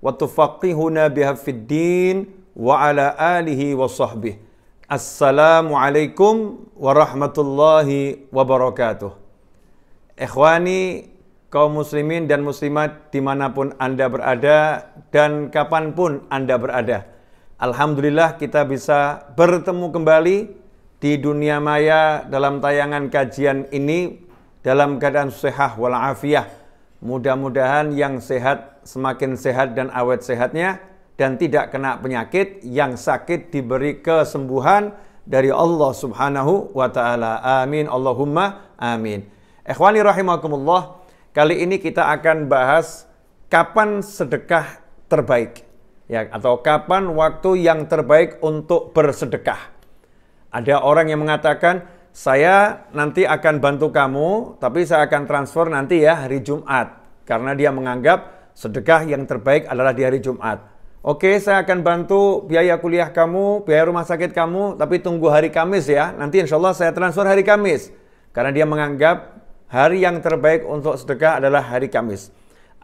wa tufaqihuna biha fid din wa ala alihi wa sahbihi. Assalamualaikum warahmatullahi wabarakatuh. Ikhwani, kaum muslimin dan muslimat dimanapun Anda berada dan kapanpun Anda berada. Alhamdulillah kita bisa bertemu kembali di dunia maya dalam tayangan kajian ini dalam keadaan sehat walafiah. Mudah-mudahan yang sehat semakin sehat dan awet sehatnya dan tidak kena penyakit yang sakit diberi kesembuhan dari Allah Subhanahu wa taala. Amin. Allahumma amin. Ikhwani rahimakumullah, kali ini kita akan bahas kapan sedekah terbaik ya atau kapan waktu yang terbaik untuk bersedekah. Ada orang yang mengatakan, "Saya nanti akan bantu kamu, tapi saya akan transfer nanti ya hari Jumat." Karena dia menganggap Sedekah yang terbaik adalah di hari Jumat. Oke, saya akan bantu biaya kuliah kamu, biaya rumah sakit kamu, tapi tunggu hari Kamis ya. Nanti insya Allah saya transfer hari Kamis. Karena dia menganggap hari yang terbaik untuk sedekah adalah hari Kamis.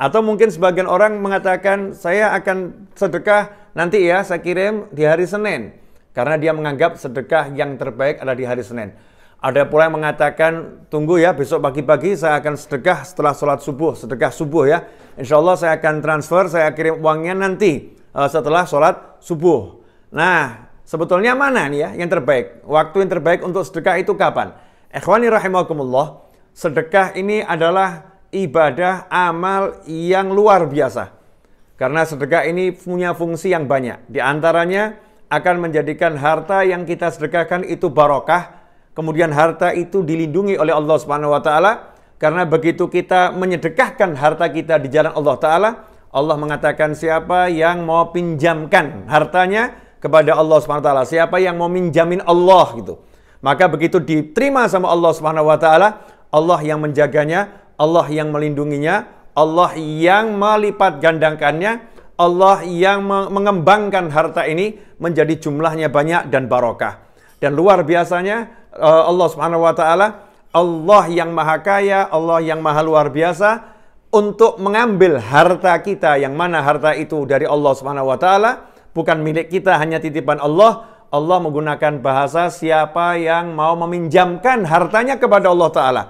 Atau mungkin sebagian orang mengatakan, saya akan sedekah nanti ya, saya kirim di hari Senin. Karena dia menganggap sedekah yang terbaik adalah di hari Senin. Ada pula yang mengatakan, tunggu ya besok pagi-pagi saya akan sedekah setelah sholat subuh, sedekah subuh ya. Insya Allah saya akan transfer, saya kirim uangnya nanti uh, setelah sholat subuh. Nah, sebetulnya mana nih ya yang terbaik? Waktu yang terbaik untuk sedekah itu kapan? Ikhwani rahimakumullah, sedekah ini adalah ibadah amal yang luar biasa. Karena sedekah ini punya fungsi yang banyak. Di antaranya akan menjadikan harta yang kita sedekahkan itu barokah, Kemudian harta itu dilindungi oleh Allah Subhanahu wa taala karena begitu kita menyedekahkan harta kita di jalan Allah taala, Allah mengatakan siapa yang mau pinjamkan hartanya kepada Allah Subhanahu wa taala, siapa yang mau minjamin Allah gitu. Maka begitu diterima sama Allah Subhanahu wa taala, Allah yang menjaganya, Allah yang melindunginya, Allah yang melipat gandakannya, Allah yang mengembangkan harta ini menjadi jumlahnya banyak dan barokah. Dan luar biasanya Eh, Allah Subhanahu wa taala, Allah yang maha kaya, Allah yang maha luar biasa untuk mengambil harta kita yang mana harta itu dari Allah Subhanahu wa taala bukan milik kita hanya titipan Allah. Allah menggunakan bahasa siapa yang mau meminjamkan hartanya kepada Allah taala.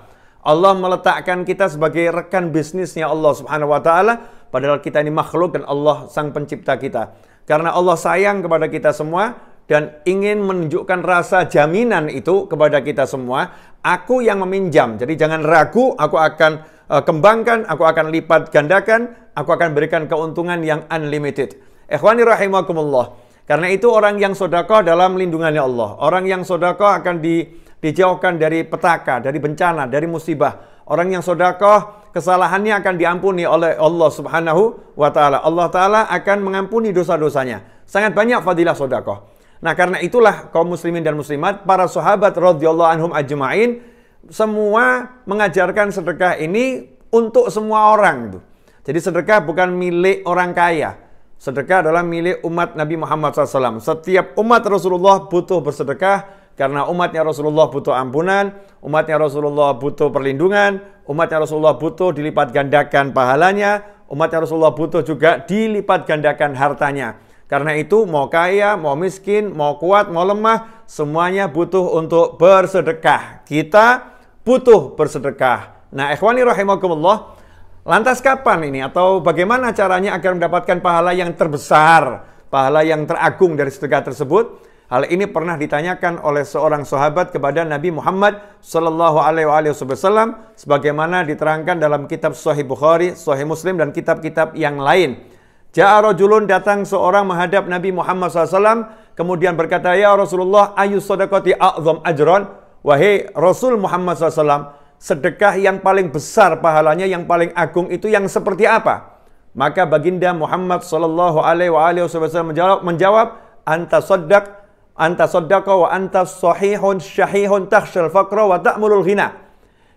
Allah meletakkan kita sebagai rekan bisnisnya Allah Subhanahu wa taala padahal kita ini makhluk dan Allah sang pencipta kita. Karena Allah sayang kepada kita semua, dan ingin menunjukkan rasa jaminan itu kepada kita semua, aku yang meminjam. Jadi jangan ragu, aku akan uh, kembangkan, aku akan lipat gandakan, aku akan berikan keuntungan yang unlimited. Ikhwani rahimakumullah. Karena itu orang yang sodakoh dalam lindungannya Allah. Orang yang sodakoh akan di, dijauhkan dari petaka, dari bencana, dari musibah. Orang yang sodakoh kesalahannya akan diampuni oleh Allah subhanahu wa ta'ala. Allah ta'ala akan mengampuni dosa-dosanya. Sangat banyak fadilah sodakoh. Nah, karena itulah kaum muslimin dan muslimat, para sahabat radhiyallahu anhum ajmain semua mengajarkan sedekah ini untuk semua orang tuh Jadi sedekah bukan milik orang kaya. Sedekah adalah milik umat Nabi Muhammad SAW. Setiap umat Rasulullah butuh bersedekah karena umatnya Rasulullah butuh ampunan, umatnya Rasulullah butuh perlindungan, umatnya Rasulullah butuh dilipat gandakan pahalanya, umatnya Rasulullah butuh juga dilipat gandakan hartanya. Karena itu mau kaya, mau miskin, mau kuat, mau lemah, semuanya butuh untuk bersedekah. Kita butuh bersedekah. Nah, ikhwani rahimakumullah, lantas kapan ini atau bagaimana caranya agar mendapatkan pahala yang terbesar, pahala yang teragung dari sedekah tersebut? Hal ini pernah ditanyakan oleh seorang sahabat kepada Nabi Muhammad Shallallahu Alaihi Wasallam, sebagaimana diterangkan dalam kitab Sahih Bukhari, Sahih Muslim dan kitab-kitab yang lain. Ja'a rajulun datang seorang menghadap Nabi Muhammad SAW. Kemudian berkata, Ya Rasulullah, ayu sodakoti a'zam ajron. Wahai Rasul Muhammad SAW, sedekah yang paling besar pahalanya, yang paling agung itu yang seperti apa? Maka baginda Muhammad Sallallahu Alaihi Wasallam menjawab, menjawab anta sodak, anta sodaka wa anta sahihun syahihun tahshal fakra wa ta'mulul hina.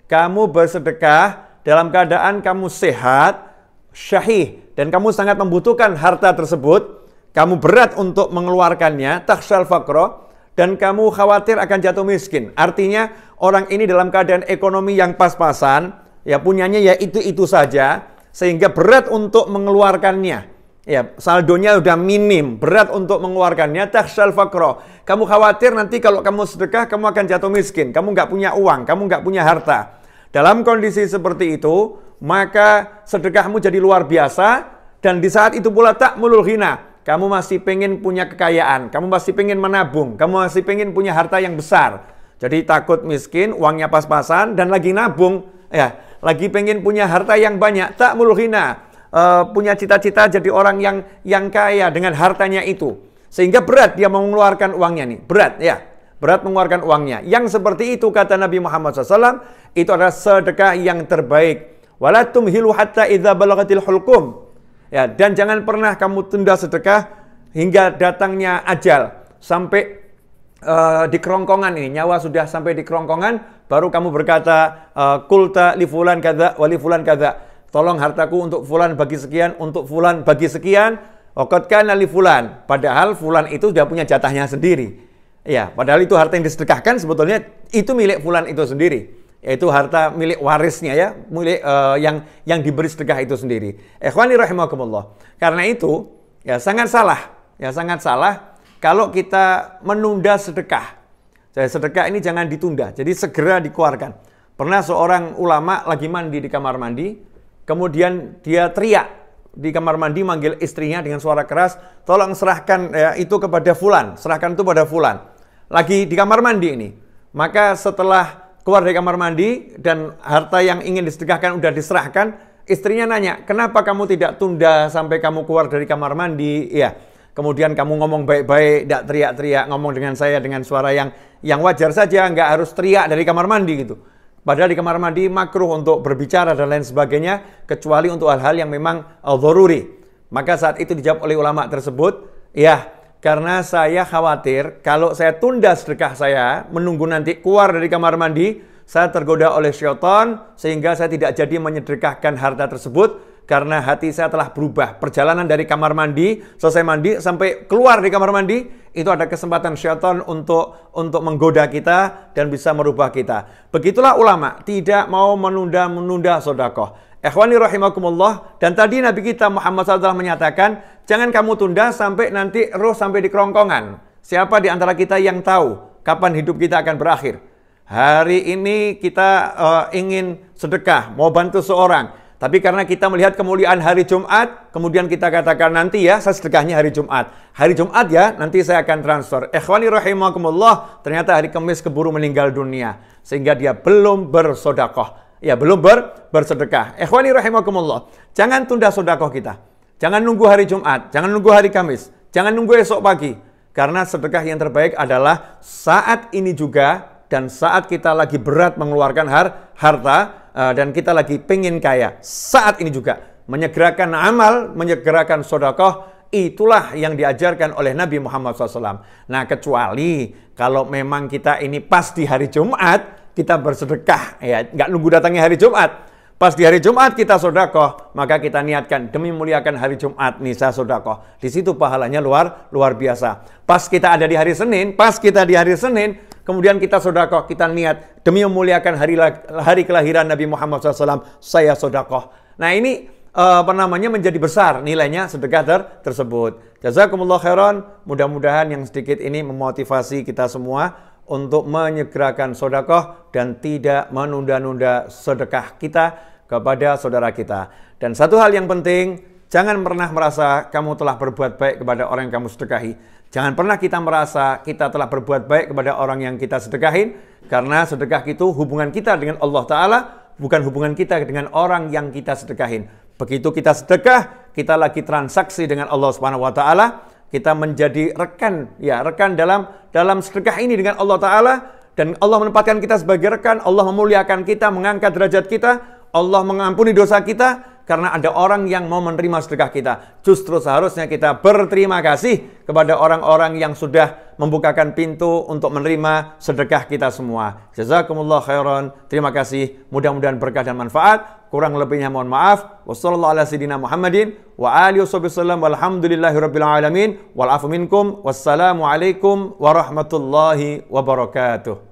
Kamu bersedekah dalam keadaan kamu sehat, syahih dan kamu sangat membutuhkan harta tersebut, kamu berat untuk mengeluarkannya, takhsyal fakro, dan kamu khawatir akan jatuh miskin. Artinya orang ini dalam keadaan ekonomi yang pas-pasan, ya punyanya ya itu-itu saja, sehingga berat untuk mengeluarkannya. Ya, saldonya sudah minim, berat untuk mengeluarkannya, takhsyal fakro. Kamu khawatir nanti kalau kamu sedekah, kamu akan jatuh miskin, kamu nggak punya uang, kamu nggak punya harta. Dalam kondisi seperti itu, maka sedekahmu jadi luar biasa dan di saat itu pula tak mulul hina. Kamu masih pengen punya kekayaan, kamu masih pengen menabung, kamu masih pengen punya harta yang besar. Jadi takut miskin, uangnya pas-pasan dan lagi nabung, ya lagi pengen punya harta yang banyak, tak mulul hina. Uh, eh, punya cita-cita jadi orang yang yang kaya dengan hartanya itu. Sehingga berat dia mengeluarkan uangnya nih, berat ya. Berat mengeluarkan uangnya. Yang seperti itu kata Nabi Muhammad SAW, itu adalah sedekah yang terbaik Wala tumhilu hatta idza balagatil hulqum. Ya, dan jangan pernah kamu tunda sedekah hingga datangnya ajal sampai uh, di kerongkongan ini nyawa sudah sampai di kerongkongan baru kamu berkata uh, eh, kulta li fulan kada wali fulan kada tolong hartaku untuk fulan bagi sekian untuk fulan bagi sekian okotkan li fulan padahal fulan itu sudah punya jatahnya sendiri ya padahal itu harta yang disedekahkan sebetulnya itu milik fulan itu sendiri yaitu harta milik warisnya ya, milik uh, yang yang diberi sedekah itu sendiri. Ikhwani rahimakumullah. Karena itu ya sangat salah, ya sangat salah kalau kita menunda sedekah. Jadi sedekah ini jangan ditunda, jadi segera dikeluarkan. Pernah seorang ulama lagi mandi di kamar mandi, kemudian dia teriak di kamar mandi manggil istrinya dengan suara keras, tolong serahkan ya, itu kepada fulan, serahkan itu pada fulan. Lagi di kamar mandi ini. Maka setelah keluar dari kamar mandi dan harta yang ingin disedekahkan udah diserahkan, istrinya nanya, "Kenapa kamu tidak tunda sampai kamu keluar dari kamar mandi?" Ya. Kemudian kamu ngomong baik-baik, tidak teriak-teriak, ngomong dengan saya dengan suara yang yang wajar saja, nggak harus teriak dari kamar mandi gitu. Padahal di kamar mandi makruh untuk berbicara dan lain sebagainya, kecuali untuk hal-hal yang memang al Maka saat itu dijawab oleh ulama tersebut, ya karena saya khawatir kalau saya tunda sedekah saya, menunggu nanti keluar dari kamar mandi, saya tergoda oleh syaitan sehingga saya tidak jadi menyedekahkan harta tersebut karena hati saya telah berubah. Perjalanan dari kamar mandi, selesai mandi sampai keluar di kamar mandi, itu ada kesempatan syaitan untuk untuk menggoda kita dan bisa merubah kita. Begitulah ulama, tidak mau menunda-menunda sodakoh. Ikhwani rahimakumullah dan tadi Nabi kita Muhammad SAW menyatakan jangan kamu tunda sampai nanti roh sampai di kerongkongan. Siapa di antara kita yang tahu kapan hidup kita akan berakhir? Hari ini kita uh, ingin sedekah, mau bantu seorang. Tapi karena kita melihat kemuliaan hari Jumat, kemudian kita katakan nanti ya, saya sedekahnya hari Jumat. Hari Jumat ya, nanti saya akan transfer. Ikhwani rahimakumullah, ternyata hari Kamis keburu meninggal dunia. Sehingga dia belum bersodakoh ya belum ber, bersedekah. Ikhwani rahimakumullah. Jangan tunda sodakoh kita. Jangan nunggu hari Jumat, jangan nunggu hari Kamis, jangan nunggu esok pagi. Karena sedekah yang terbaik adalah saat ini juga dan saat kita lagi berat mengeluarkan har, harta eh, dan kita lagi pengen kaya. Saat ini juga menyegerakan amal, menyegerakan sodakoh, Itulah yang diajarkan oleh Nabi Muhammad SAW. Nah, kecuali kalau memang kita ini pas di hari Jumat, kita bersedekah ya nggak nunggu datangnya hari Jumat pas di hari Jumat kita sodakoh maka kita niatkan demi muliakan hari Jumat nih saya sodakoh di situ pahalanya luar luar biasa pas kita ada di hari Senin pas kita di hari Senin kemudian kita sodakoh kita niat demi memuliakan hari hari kelahiran Nabi Muhammad SAW saya sodakoh nah ini eh, apa namanya menjadi besar nilainya sedekah ter tersebut jazakumullah khairan mudah-mudahan yang sedikit ini memotivasi kita semua untuk menyegerakan sodakoh dan tidak menunda-nunda sedekah kita kepada saudara kita. Dan satu hal yang penting, jangan pernah merasa kamu telah berbuat baik kepada orang yang kamu sedekahi. Jangan pernah kita merasa kita telah berbuat baik kepada orang yang kita sedekahin, karena sedekah itu hubungan kita dengan Allah Ta'ala, bukan hubungan kita dengan orang yang kita sedekahin. Begitu kita sedekah, kita lagi transaksi dengan Allah Subhanahu wa taala, kita menjadi rekan ya, rekan dalam dalam sedekah ini dengan Allah Ta'ala dan Allah menempatkan kita sebagai rekan, Allah memuliakan kita, mengangkat derajat kita, Allah mengampuni dosa kita, karena ada orang yang mau menerima sedekah kita. Justru seharusnya kita berterima kasih kepada orang-orang yang sudah membukakan pintu untuk menerima sedekah kita semua. Jazakumullah khairan. Terima kasih. Mudah-mudahan berkah dan manfaat. Kurang lebihnya mohon maaf. Wassalamualaikum warahmatullahi wabarakatuh.